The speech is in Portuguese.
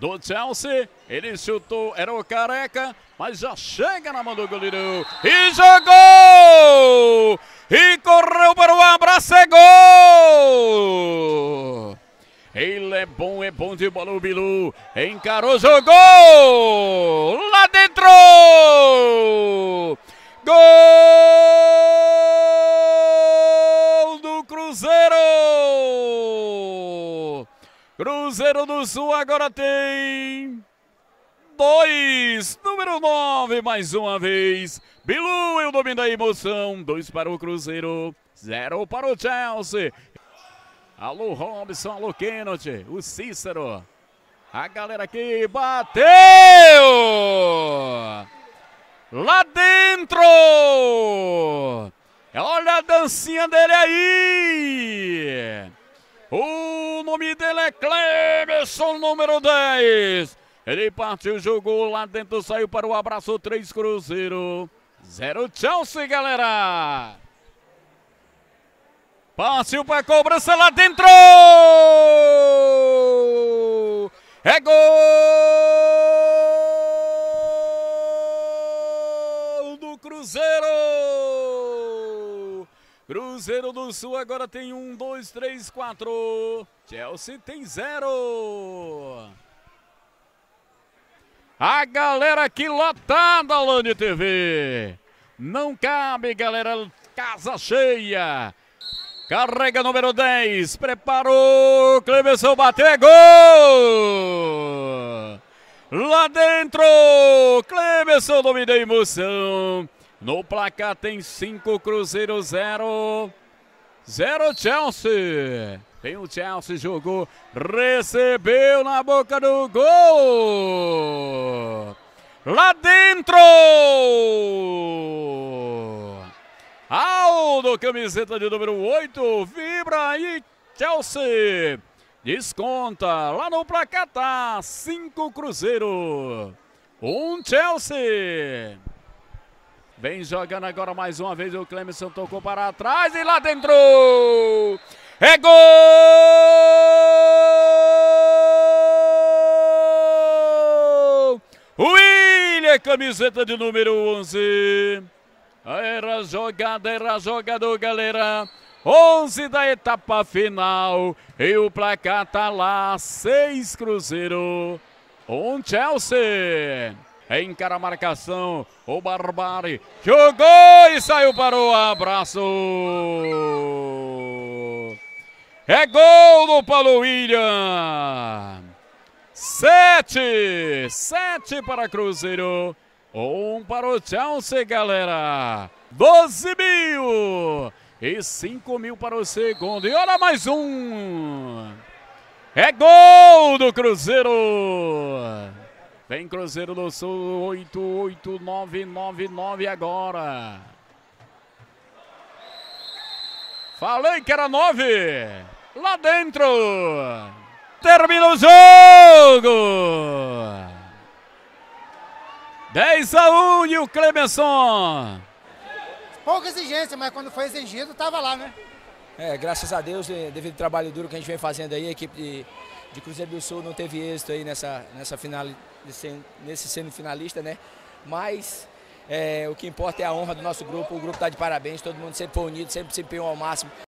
do Chelsea. Ele chutou, era o careca, mas já chega na mão do goleiro e jogou! E correu para o abraço, é gol! Ele é bom, é bom de bola o Bilu. Encarou, jogou! Lá dentro! Gol! Cruzeiro do Sul agora tem dois, número 9, mais uma vez. Bilu, eu domino a emoção. Dois para o Cruzeiro, zero para o Chelsea. Alô, Robson, alô, Kenneth, o Cícero. A galera aqui bateu! Lá dentro! Olha a dancinha dele aí! O nome dele é Cleberson, número 10. Ele partiu, jogou lá dentro, saiu para o abraço 3 Cruzeiro. Zero Chelsea, galera. Passe para a cobrança lá dentro. É gol do Cruzeiro. Cruzeiro do Sul agora tem um, dois, três, quatro. Chelsea tem zero. A galera aqui lotada, Lani TV. Não cabe, galera. Casa cheia. Carrega número 10. Preparou. Clemerson bateu. Gol! Lá dentro. Clemerson domina a emoção. No placar tem 5 Cruzeiro 0. 0 Chelsea. Tem o Chelsea, jogou, recebeu na boca do gol. Lá dentro! Aldo, camiseta de número 8, vibra aí, Chelsea. Desconta lá no placar, tá 5 Cruzeiro, 1 um Chelsea. Vem jogando agora mais uma vez. O Clemson tocou para trás e lá dentro. É gol! William, camiseta de número 11. Ah, era jogada, era jogador, galera. 11 da etapa final. E o placar tá lá. 6 Cruzeiro. 1 um Chelsea encara a marcação, o Barbari jogou e saiu para o abraço. É gol do Paulo William. Sete, sete para Cruzeiro, um para o Chelsea, galera. doze mil e cinco mil para o segundo. E olha mais um. É gol do Cruzeiro. Vem Cruzeiro do Sul 88999 agora. Falei que era 9. Lá dentro. Termina o jogo. 10 a 1 e o Clemenson. Pouca exigência, mas quando foi exigido, estava lá, né? É, graças a Deus, é, devido ao trabalho duro que a gente vem fazendo aí, a equipe de, de Cruzeiro do Sul não teve êxito aí nessa, nessa final, nesse semifinalista, né? Mas é, o que importa é a honra do nosso grupo, o grupo está de parabéns, todo mundo sempre foi unido, sempre se empenhou ao máximo.